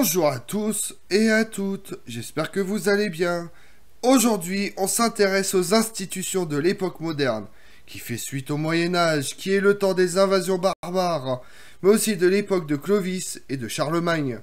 Bonjour à tous et à toutes, j'espère que vous allez bien. Aujourd'hui, on s'intéresse aux institutions de l'époque moderne, qui fait suite au Moyen Âge, qui est le temps des invasions barbares, mais aussi de l'époque de Clovis et de Charlemagne.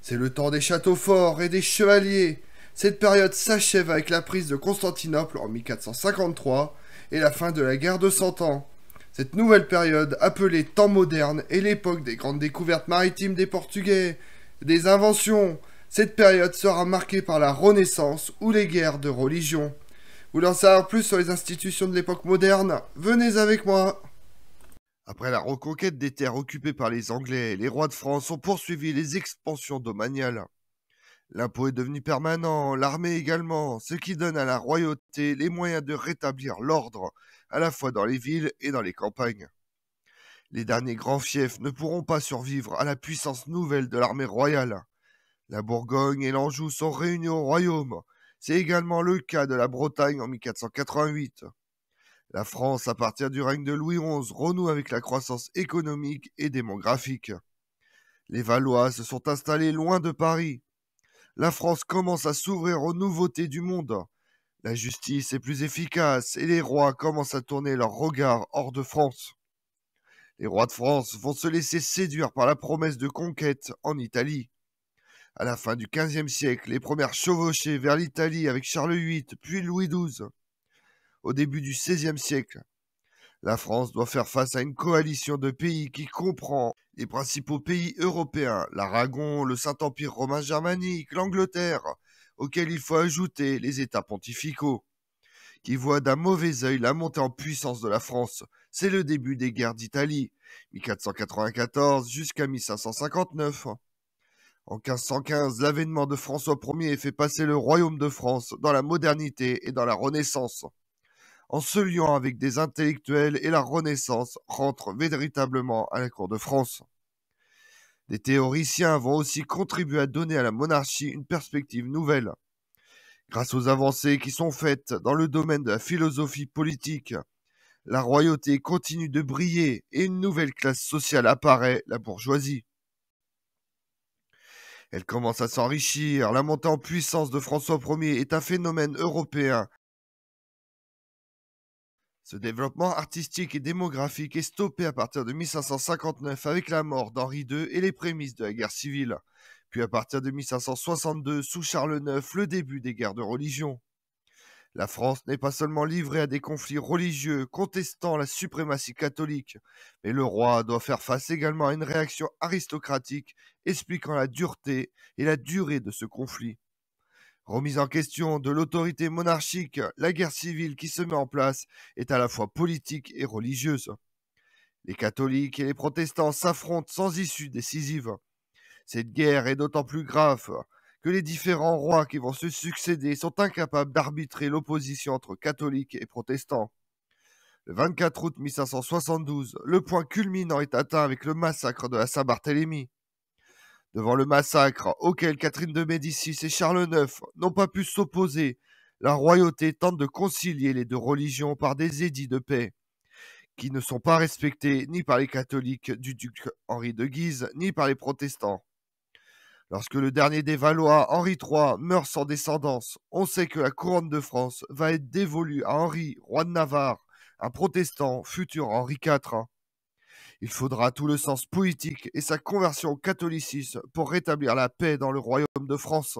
C'est le temps des châteaux forts et des chevaliers. Cette période s'achève avec la prise de Constantinople en 1453 et la fin de la guerre de Cent Ans. Cette nouvelle période, appelée temps moderne, est l'époque des grandes découvertes maritimes des Portugais, des inventions. Cette période sera marquée par la Renaissance ou les guerres de religion. en savoir plus sur les institutions de l'époque moderne, venez avec moi. Après la reconquête des terres occupées par les Anglais, les rois de France ont poursuivi les expansions domaniales. L'impôt est devenu permanent, l'armée également, ce qui donne à la royauté les moyens de rétablir l'ordre, à la fois dans les villes et dans les campagnes. Les derniers grands fiefs ne pourront pas survivre à la puissance nouvelle de l'armée royale. La Bourgogne et l'Anjou sont réunis au royaume. C'est également le cas de la Bretagne en 1488. La France, à partir du règne de Louis XI, renoue avec la croissance économique et démographique. Les Valois se sont installés loin de Paris. La France commence à s'ouvrir aux nouveautés du monde. La justice est plus efficace et les rois commencent à tourner leur regard hors de France. Les rois de France vont se laisser séduire par la promesse de conquête en Italie. À la fin du XVe siècle, les premières chevauchées vers l'Italie avec Charles VIII puis Louis XII. Au début du XVIe siècle, la France doit faire face à une coalition de pays qui comprend les principaux pays européens, l'Aragon, le Saint-Empire romain germanique, l'Angleterre, auxquels il faut ajouter les États pontificaux, qui voient d'un mauvais œil la montée en puissance de la France c'est le début des guerres d'Italie, 1494 jusqu'à 1559. En 1515, l'avènement de François Ier fait passer le royaume de France dans la modernité et dans la Renaissance. En se liant avec des intellectuels et la Renaissance rentre véritablement à la cour de France. Des théoriciens vont aussi contribuer à donner à la monarchie une perspective nouvelle. Grâce aux avancées qui sont faites dans le domaine de la philosophie politique, la royauté continue de briller et une nouvelle classe sociale apparaît, la bourgeoisie. Elle commence à s'enrichir. La montée en puissance de François Ier est un phénomène européen. Ce développement artistique et démographique est stoppé à partir de 1559 avec la mort d'Henri II et les prémices de la guerre civile. Puis à partir de 1562, sous Charles IX, le début des guerres de religion. La France n'est pas seulement livrée à des conflits religieux contestant la suprématie catholique, mais le roi doit faire face également à une réaction aristocratique expliquant la dureté et la durée de ce conflit. Remise en question de l'autorité monarchique, la guerre civile qui se met en place est à la fois politique et religieuse. Les catholiques et les protestants s'affrontent sans issue décisive. Cette guerre est d'autant plus grave que les différents rois qui vont se succéder sont incapables d'arbitrer l'opposition entre catholiques et protestants. Le 24 août 1572, le point culminant est atteint avec le massacre de la Saint-Barthélemy. Devant le massacre auquel Catherine de Médicis et Charles IX n'ont pas pu s'opposer, la royauté tente de concilier les deux religions par des édits de paix, qui ne sont pas respectés ni par les catholiques du duc Henri de Guise, ni par les protestants. Lorsque le dernier des Valois, Henri III, meurt sans descendance, on sait que la couronne de France va être dévolue à Henri, roi de Navarre, un protestant, futur Henri IV. Hein. Il faudra tout le sens politique et sa conversion au catholicisme pour rétablir la paix dans le royaume de France.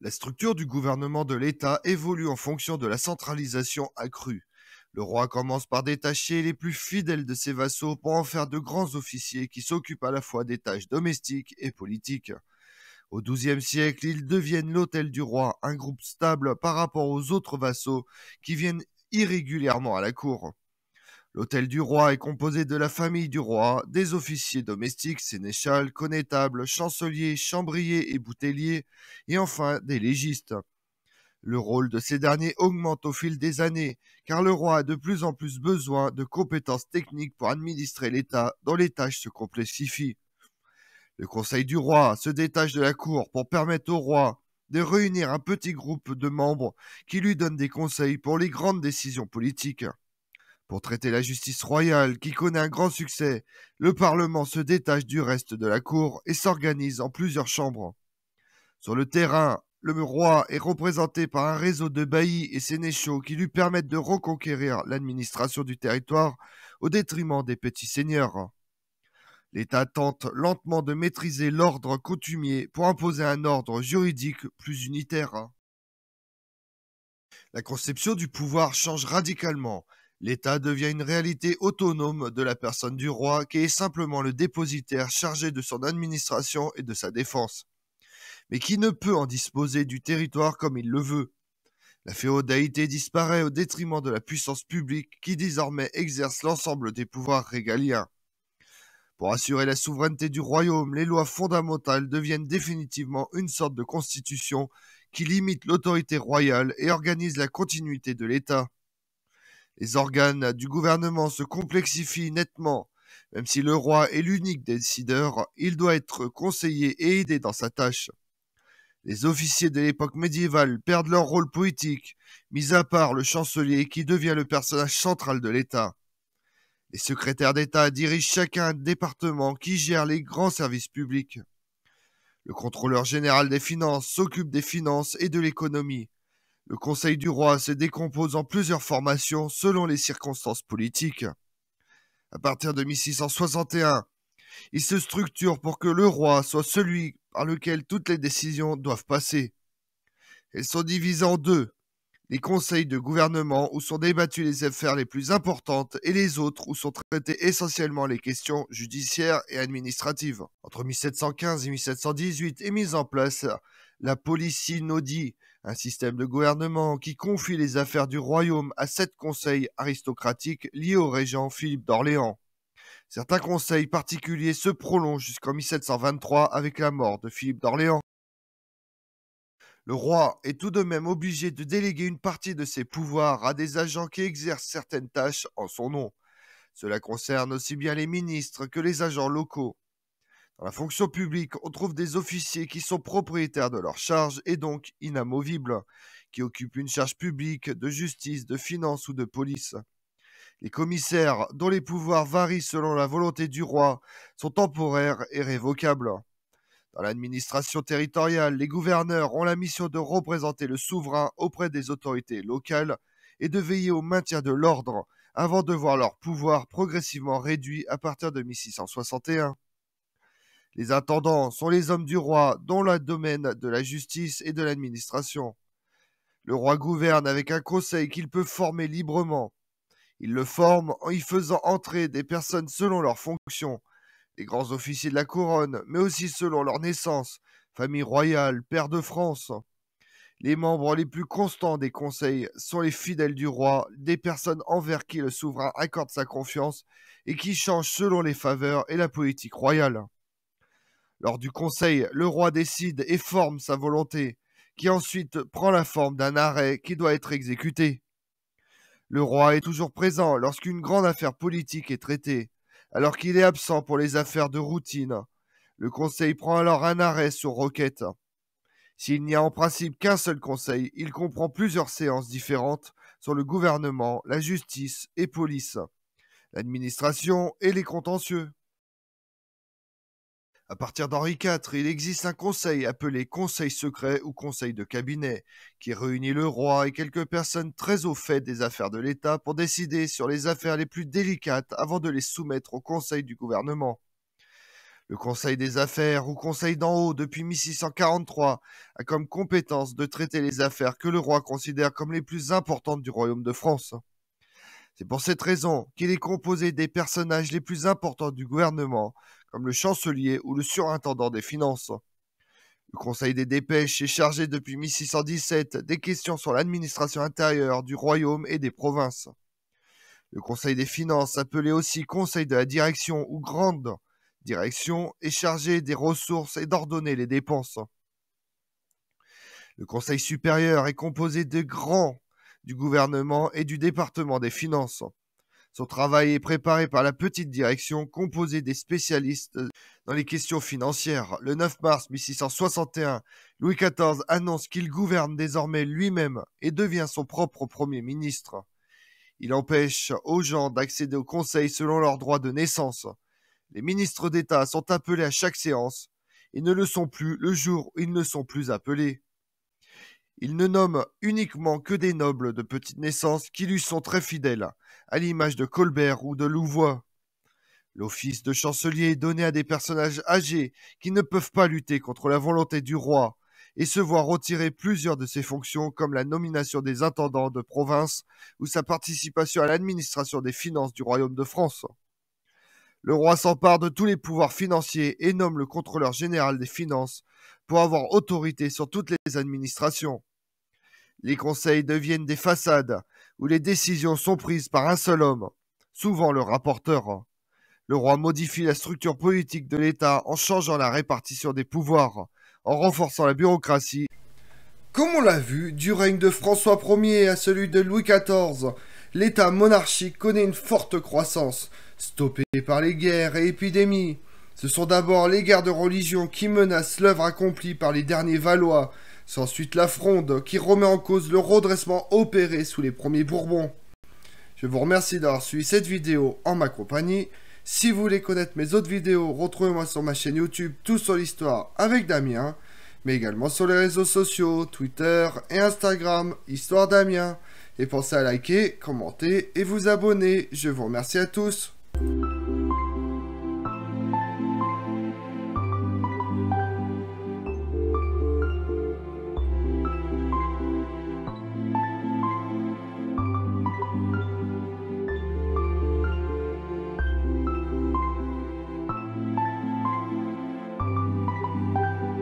La structure du gouvernement de l'État évolue en fonction de la centralisation accrue. Le roi commence par détacher les plus fidèles de ses vassaux pour en faire de grands officiers qui s'occupent à la fois des tâches domestiques et politiques. Au XIIe siècle, ils deviennent l'hôtel du roi, un groupe stable par rapport aux autres vassaux qui viennent irrégulièrement à la cour. L'hôtel du roi est composé de la famille du roi, des officiers domestiques, sénéchals, connétables, chanceliers, chambriers et boutelliers, et enfin des légistes. Le rôle de ces derniers augmente au fil des années, car le roi a de plus en plus besoin de compétences techniques pour administrer l'État dont les tâches se complexifient. Le Conseil du roi se détache de la cour pour permettre au roi de réunir un petit groupe de membres qui lui donnent des conseils pour les grandes décisions politiques. Pour traiter la justice royale, qui connaît un grand succès, le Parlement se détache du reste de la Cour et s'organise en plusieurs chambres. Sur le terrain, le roi est représenté par un réseau de baillis et sénéchaux qui lui permettent de reconquérir l'administration du territoire au détriment des petits seigneurs. L'État tente lentement de maîtriser l'ordre coutumier pour imposer un ordre juridique plus unitaire. La conception du pouvoir change radicalement. L'État devient une réalité autonome de la personne du roi qui est simplement le dépositaire chargé de son administration et de sa défense mais qui ne peut en disposer du territoire comme il le veut. La féodalité disparaît au détriment de la puissance publique qui désormais exerce l'ensemble des pouvoirs régaliens. Pour assurer la souveraineté du royaume, les lois fondamentales deviennent définitivement une sorte de constitution qui limite l'autorité royale et organise la continuité de l'État. Les organes du gouvernement se complexifient nettement. Même si le roi est l'unique décideur, il doit être conseillé et aidé dans sa tâche. Les officiers de l'époque médiévale perdent leur rôle politique, mis à part le chancelier qui devient le personnage central de l'État. Les secrétaires d'État dirigent chacun un département qui gère les grands services publics. Le contrôleur général des finances s'occupe des finances et de l'économie. Le Conseil du roi se décompose en plusieurs formations selon les circonstances politiques. À partir de 1661, il se structure pour que le roi soit celui par lequel toutes les décisions doivent passer. Elles sont divisées en deux, les conseils de gouvernement où sont débattues les affaires les plus importantes et les autres où sont traitées essentiellement les questions judiciaires et administratives. Entre 1715 et 1718 est mise en place la policie Nodi, un système de gouvernement qui confie les affaires du royaume à sept conseils aristocratiques liés au régent Philippe d'Orléans. Certains conseils particuliers se prolongent jusqu'en 1723 avec la mort de Philippe d'Orléans. Le roi est tout de même obligé de déléguer une partie de ses pouvoirs à des agents qui exercent certaines tâches en son nom. Cela concerne aussi bien les ministres que les agents locaux. Dans la fonction publique, on trouve des officiers qui sont propriétaires de leurs charges et donc inamovibles, qui occupent une charge publique de justice, de finance ou de police. Les commissaires, dont les pouvoirs varient selon la volonté du roi, sont temporaires et révocables. Dans l'administration territoriale, les gouverneurs ont la mission de représenter le souverain auprès des autorités locales et de veiller au maintien de l'ordre avant de voir leur pouvoir progressivement réduit à partir de 1661. Les intendants sont les hommes du roi dont le domaine de la justice et de l'administration. Le roi gouverne avec un conseil qu'il peut former librement. Il le forme en y faisant entrer des personnes selon leurs fonctions, des grands officiers de la couronne, mais aussi selon leur naissance, famille royale, père de France. Les membres les plus constants des conseils sont les fidèles du roi, des personnes envers qui le souverain accorde sa confiance et qui changent selon les faveurs et la politique royale. Lors du conseil, le roi décide et forme sa volonté, qui ensuite prend la forme d'un arrêt qui doit être exécuté. Le roi est toujours présent lorsqu'une grande affaire politique est traitée, alors qu'il est absent pour les affaires de routine. Le conseil prend alors un arrêt sur requête. S'il n'y a en principe qu'un seul conseil, il comprend plusieurs séances différentes sur le gouvernement, la justice et police, l'administration et les contentieux. À partir d'Henri IV, il existe un conseil appelé Conseil secret ou Conseil de cabinet, qui réunit le roi et quelques personnes très au fait des affaires de l'État pour décider sur les affaires les plus délicates avant de les soumettre au Conseil du gouvernement. Le Conseil des affaires ou Conseil d'en haut depuis 1643 a comme compétence de traiter les affaires que le roi considère comme les plus importantes du royaume de France. C'est pour cette raison qu'il est composé des personnages les plus importants du gouvernement, comme le chancelier ou le surintendant des finances. Le Conseil des dépêches est chargé depuis 1617 des questions sur l'administration intérieure du royaume et des provinces. Le Conseil des finances, appelé aussi Conseil de la direction ou grande direction, est chargé des ressources et d'ordonner les dépenses. Le Conseil supérieur est composé de grands du gouvernement et du département des finances. Son travail est préparé par la petite direction composée des spécialistes euh, dans les questions financières. Le 9 mars 1661, Louis XIV annonce qu'il gouverne désormais lui-même et devient son propre Premier ministre. Il empêche aux gens d'accéder au Conseil selon leur droit de naissance. Les ministres d'État sont appelés à chaque séance et ne le sont plus le jour où ils ne sont plus appelés. Il ne nomme uniquement que des nobles de petite naissance qui lui sont très fidèles à l'image de Colbert ou de Louvois. L'office de chancelier est donné à des personnages âgés qui ne peuvent pas lutter contre la volonté du roi et se voient retirer plusieurs de ses fonctions comme la nomination des intendants de province ou sa participation à l'administration des finances du royaume de France. Le roi s'empare de tous les pouvoirs financiers et nomme le contrôleur général des finances pour avoir autorité sur toutes les administrations. Les conseils deviennent des façades où les décisions sont prises par un seul homme, souvent le rapporteur. Le roi modifie la structure politique de l'État en changeant la répartition des pouvoirs, en renforçant la bureaucratie. Comme on l'a vu, du règne de François Ier à celui de Louis XIV, l'État monarchique connaît une forte croissance, stoppée par les guerres et épidémies. Ce sont d'abord les guerres de religion qui menacent l'œuvre accomplie par les derniers Valois, c'est ensuite la Fronde qui remet en cause le redressement opéré sous les premiers Bourbons. Je vous remercie d'avoir suivi cette vidéo en ma compagnie. Si vous voulez connaître mes autres vidéos, retrouvez-moi sur ma chaîne YouTube Tout sur l'Histoire avec Damien, mais également sur les réseaux sociaux, Twitter et Instagram, Histoire Damien. Et pensez à liker, commenter et vous abonner. Je vous remercie à tous.